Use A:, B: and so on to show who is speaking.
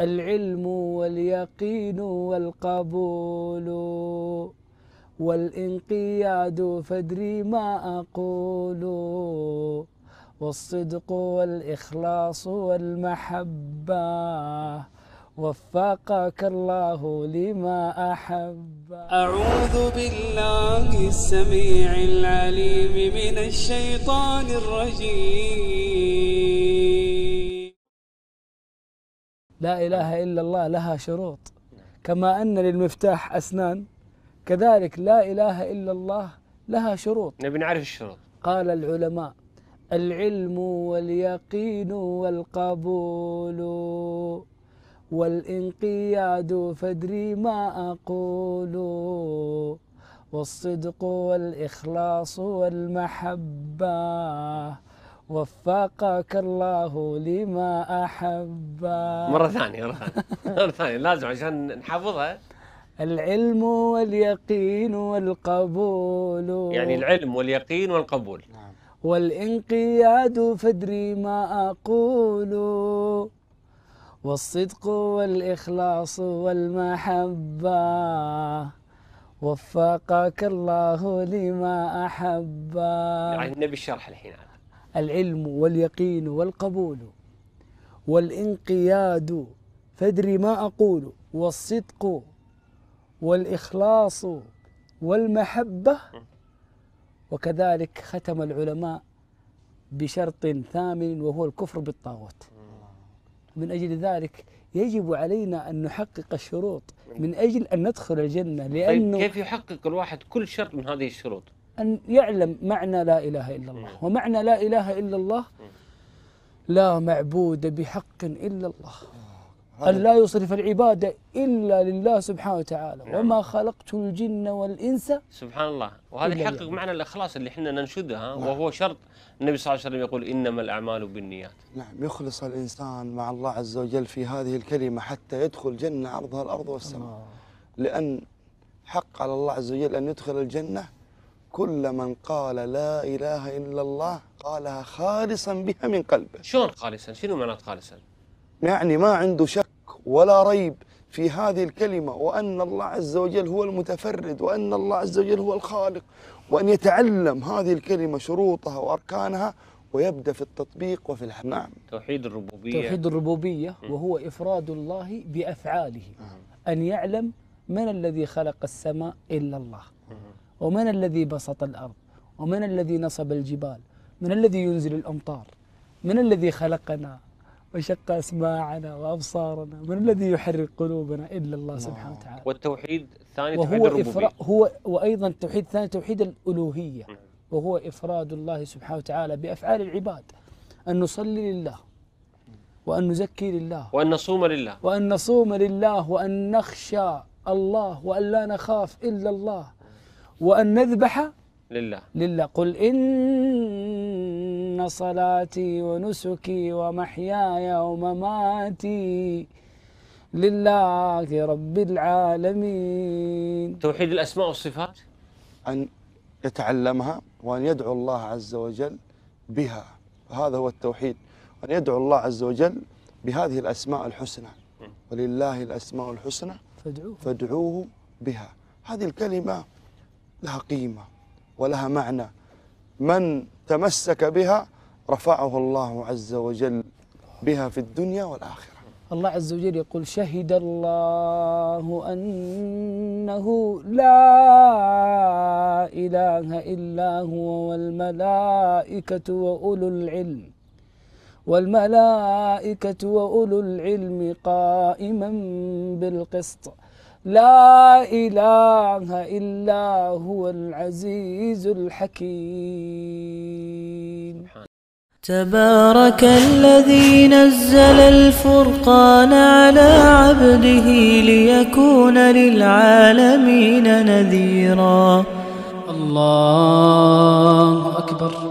A: العلم واليقين والقبول والانقياد فادري ما أقول والصدق والإخلاص والمحبة وفقك الله لما أحب أعوذ بالله السميع العليم من الشيطان الرجيم لا إله إلا الله لها شروط كما أن للمفتاح أسنان كذلك لا إله إلا الله لها شروط نبي نعرف الشروط قال العلماء العلم واليقين والقبول والانقياد فادري ما أقول والصدق والإخلاص والمحبة وفقك الله لما أحب مرة ثانية مرة ثانية مرة ثانية لازم عشان نحفظها العلم واليقين والقبول يعني العلم واليقين والقبول نعم. والانقياد فادري ما أقول والصدق والإخلاص والمحبة وفقك الله لما أحب يعني نبي الشرح الحين العلم واليقين والقبول والانقياد فادري ما أقول والصدق والإخلاص والمحبة وكذلك ختم العلماء بشرط ثامن وهو الكفر بالطاغوت من أجل ذلك يجب علينا أن نحقق الشروط من أجل أن ندخل الجنة لأنه طيب كيف يحقق الواحد كل شرط من هذه الشروط أن يعلم معنى لا إله إلا الله ومعنى لا إله إلا الله لا معبود بحق إلا الله آه، أن لا يصرف العبادة إلا لله سبحانه وتعالى نعم. وما خلقت الجن والإنس سبحان الله وهذا يحقق يعني. معنى الإخلاص اللي احنا ننشدها نعم. وهو شرط النبي صلى الله
B: عليه وسلم يقول إنما الأعمال بالنيات نعم يخلص الإنسان مع الله عز وجل في هذه الكلمة حتى يدخل جنة عرضها الأرض والسماء آه. لأن حق على الله عز وجل أن يدخل الجنة كل من قال لا إله إلا الله قالها خالصا بها من قلبه شلون خالصا؟ شنو معنات خالصا؟ يعني ما عنده شك ولا ريب في هذه الكلمة وأن الله عز وجل هو المتفرد وأن الله عز وجل هو الخالق وأن يتعلم هذه الكلمة شروطها وأركانها ويبدأ في التطبيق وفي الحمام نعم. توحيد الربوبية توحيد الربوبية وهو إفراد
A: الله بأفعاله نعم. أن يعلم من الذي خلق السماء إلا الله ومن الذي بسط الأرض ومن الذي نصب الجبال من الذي ينزل الأمطار من الذي خلقنا وشق أسماعنا وأبصارنا من الذي يحرك قلوبنا إلا الله سبحانه وتعالى والتوحيد الثاني توحيد الربوبية هو وأيضا التوحيد الثاني توحيد الألوهية وهو إفراد الله سبحانه وتعالى بأفعال العباد أن نصلي لله وأن نزكي لله
B: وأن نصوم لله
A: وأن نصوم لله وأن نخشى الله وأن لا نخاف إلا الله وأن نذبح لله لله قل إن صلاتي ونسكي ومحياي ومماتي لله رب العالمين
B: توحيد الأسماء والصفات أن يتعلمها وأن يدعو الله عز وجل بها هذا هو التوحيد أن يدعو الله عز وجل بهذه الأسماء الحسنى ولله الأسماء الحسنى فادعوه, فادعوه بها هذه الكلمة لها قيمة ولها معنى من تمسك بها رفعه الله عز وجل بها في الدنيا والآخرة الله عز وجل
A: يقول شهد الله أنه لا إله إلا هو والملائكة وأولو العلم والملائكة وأولو العلم قائما بالقسط لا إله إلا هو العزيز الحكيم تبارك الذي نزل الفرقان على عبده ليكون للعالمين نذيرا
B: الله أكبر